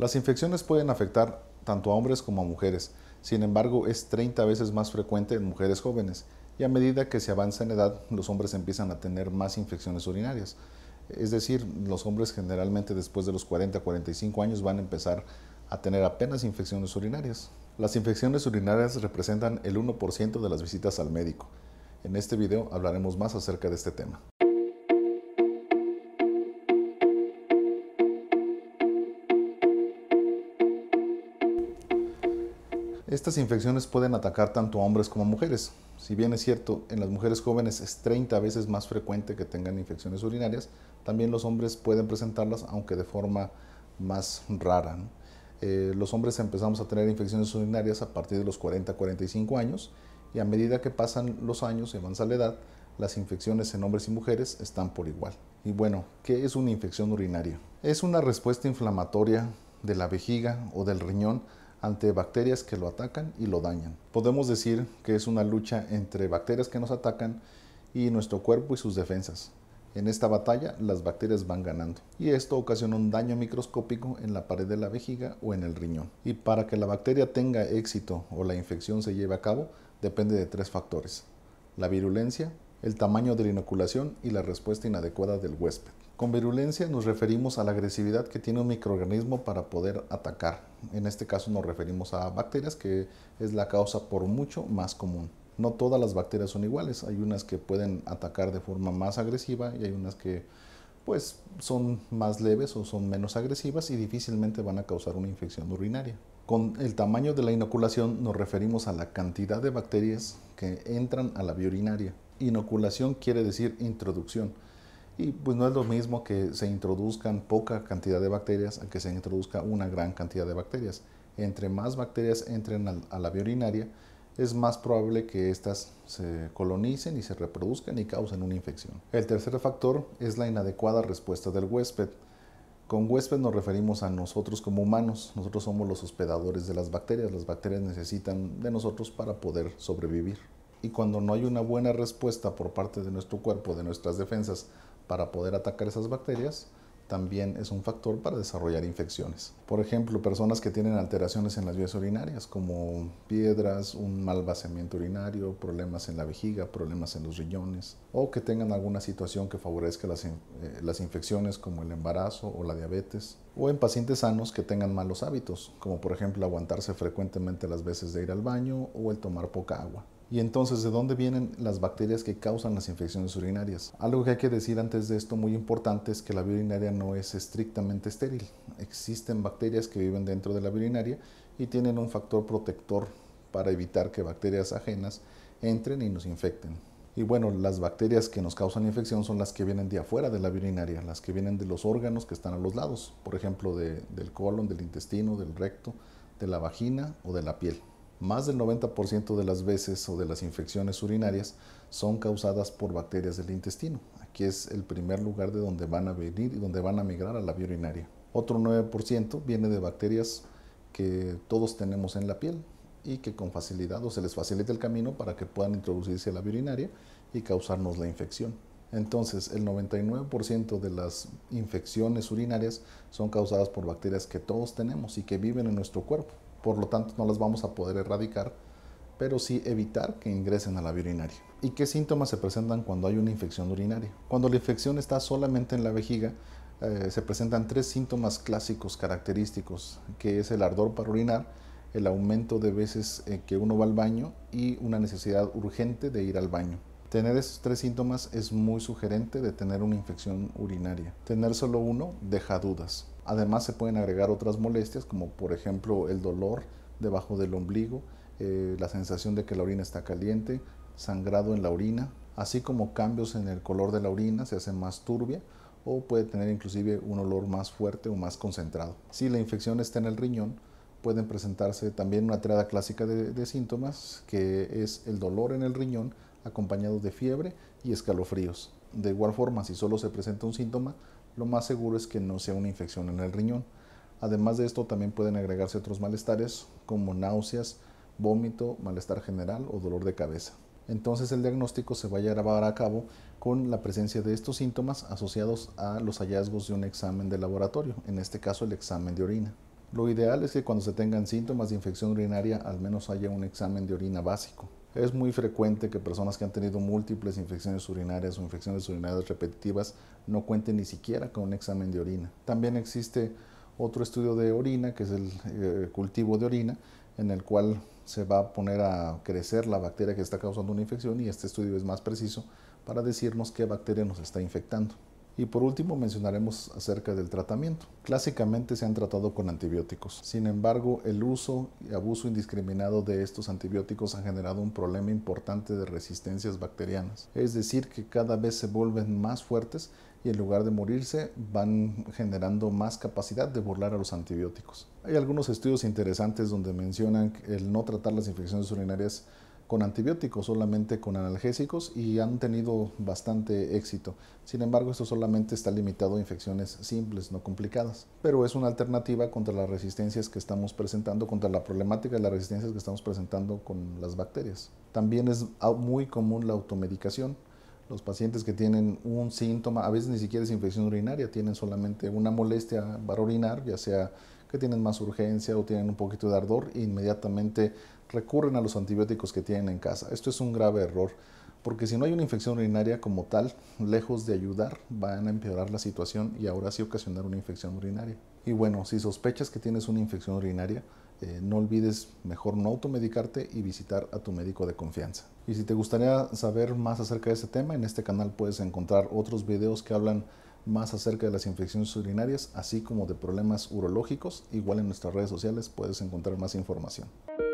Las infecciones pueden afectar tanto a hombres como a mujeres, sin embargo es 30 veces más frecuente en mujeres jóvenes y a medida que se avanza en edad los hombres empiezan a tener más infecciones urinarias. Es decir, los hombres generalmente después de los 40 45 años van a empezar a tener apenas infecciones urinarias. Las infecciones urinarias representan el 1% de las visitas al médico. En este video hablaremos más acerca de este tema. Estas infecciones pueden atacar tanto a hombres como a mujeres. Si bien es cierto, en las mujeres jóvenes es 30 veces más frecuente que tengan infecciones urinarias, también los hombres pueden presentarlas, aunque de forma más rara. Eh, los hombres empezamos a tener infecciones urinarias a partir de los 40-45 años y a medida que pasan los años y avanza la edad, las infecciones en hombres y mujeres están por igual. Y bueno, ¿qué es una infección urinaria? Es una respuesta inflamatoria de la vejiga o del riñón ante bacterias que lo atacan y lo dañan. Podemos decir que es una lucha entre bacterias que nos atacan y nuestro cuerpo y sus defensas. En esta batalla las bacterias van ganando y esto ocasiona un daño microscópico en la pared de la vejiga o en el riñón. Y para que la bacteria tenga éxito o la infección se lleve a cabo depende de tres factores. La virulencia, el tamaño de la inoculación y la respuesta inadecuada del huésped. Con virulencia nos referimos a la agresividad que tiene un microorganismo para poder atacar. En este caso nos referimos a bacterias, que es la causa por mucho más común. No todas las bacterias son iguales, hay unas que pueden atacar de forma más agresiva y hay unas que pues son más leves o son menos agresivas y difícilmente van a causar una infección urinaria. Con el tamaño de la inoculación nos referimos a la cantidad de bacterias que entran a la vía urinaria. Inoculación quiere decir introducción y pues no es lo mismo que se introduzcan poca cantidad de bacterias a que se introduzca una gran cantidad de bacterias. Entre más bacterias entren a la vía urinaria, es más probable que éstas se colonicen y se reproduzcan y causen una infección. El tercer factor es la inadecuada respuesta del huésped. Con huésped nos referimos a nosotros como humanos. Nosotros somos los hospedadores de las bacterias. Las bacterias necesitan de nosotros para poder sobrevivir y cuando no hay una buena respuesta por parte de nuestro cuerpo, de nuestras defensas, para poder atacar esas bacterias, también es un factor para desarrollar infecciones. Por ejemplo, personas que tienen alteraciones en las vías urinarias, como piedras, un mal vaciamiento urinario, problemas en la vejiga, problemas en los riñones, o que tengan alguna situación que favorezca las, eh, las infecciones, como el embarazo o la diabetes, o en pacientes sanos que tengan malos hábitos, como por ejemplo aguantarse frecuentemente las veces de ir al baño o el tomar poca agua. Y entonces, ¿de dónde vienen las bacterias que causan las infecciones urinarias? Algo que hay que decir antes de esto muy importante es que la virinaria no es estrictamente estéril. Existen bacterias que viven dentro de la virinaria y tienen un factor protector para evitar que bacterias ajenas entren y nos infecten. Y bueno, las bacterias que nos causan infección son las que vienen de afuera de la virinaria, las que vienen de los órganos que están a los lados, por ejemplo, del colon, del intestino, del recto, de la vagina o de la piel más del 90% de las veces o de las infecciones urinarias son causadas por bacterias del intestino. Aquí es el primer lugar de donde van a venir y donde van a migrar a la vía urinaria. Otro 9% viene de bacterias que todos tenemos en la piel y que con facilidad o se les facilita el camino para que puedan introducirse a la vía urinaria y causarnos la infección. Entonces, el 99% de las infecciones urinarias son causadas por bacterias que todos tenemos y que viven en nuestro cuerpo por lo tanto no las vamos a poder erradicar, pero sí evitar que ingresen a la vía urinaria. ¿Y qué síntomas se presentan cuando hay una infección urinaria? Cuando la infección está solamente en la vejiga, eh, se presentan tres síntomas clásicos característicos, que es el ardor para orinar, el aumento de veces eh, que uno va al baño y una necesidad urgente de ir al baño. Tener esos tres síntomas es muy sugerente de tener una infección urinaria. Tener solo uno deja dudas. Además se pueden agregar otras molestias como por ejemplo el dolor debajo del ombligo, eh, la sensación de que la orina está caliente, sangrado en la orina, así como cambios en el color de la orina, se hace más turbia o puede tener inclusive un olor más fuerte o más concentrado. Si la infección está en el riñón, pueden presentarse también una triada clásica de síntomas que es el dolor en el riñón acompañado de fiebre y escalofríos. De igual forma, si solo se presenta un síntoma, lo más seguro es que no sea una infección en el riñón. Además de esto, también pueden agregarse otros malestares como náuseas, vómito, malestar general o dolor de cabeza. Entonces el diagnóstico se va a llevar a cabo con la presencia de estos síntomas asociados a los hallazgos de un examen de laboratorio, en este caso el examen de orina. Lo ideal es que cuando se tengan síntomas de infección urinaria al menos haya un examen de orina básico. Es muy frecuente que personas que han tenido múltiples infecciones urinarias o infecciones urinarias repetitivas no cuenten ni siquiera con un examen de orina. También existe otro estudio de orina, que es el eh, cultivo de orina, en el cual se va a poner a crecer la bacteria que está causando una infección y este estudio es más preciso para decirnos qué bacteria nos está infectando. Y por último mencionaremos acerca del tratamiento. Clásicamente se han tratado con antibióticos. Sin embargo, el uso y abuso indiscriminado de estos antibióticos han generado un problema importante de resistencias bacterianas. Es decir, que cada vez se vuelven más fuertes y en lugar de morirse van generando más capacidad de burlar a los antibióticos. Hay algunos estudios interesantes donde mencionan el no tratar las infecciones urinarias con antibióticos, solamente con analgésicos y han tenido bastante éxito. Sin embargo, esto solamente está limitado a infecciones simples, no complicadas. Pero es una alternativa contra las resistencias que estamos presentando, contra la problemática de las resistencias que estamos presentando con las bacterias. También es muy común la automedicación los pacientes que tienen un síntoma, a veces ni siquiera es infección urinaria, tienen solamente una molestia para orinar, ya sea que tienen más urgencia o tienen un poquito de ardor, inmediatamente recurren a los antibióticos que tienen en casa. Esto es un grave error, porque si no hay una infección urinaria como tal, lejos de ayudar, van a empeorar la situación y ahora sí ocasionar una infección urinaria. Y bueno, si sospechas que tienes una infección urinaria, eh, no olvides mejor no automedicarte y visitar a tu médico de confianza. Y si te gustaría saber más acerca de ese tema, en este canal puedes encontrar otros videos que hablan más acerca de las infecciones urinarias, así como de problemas urológicos. Igual en nuestras redes sociales puedes encontrar más información.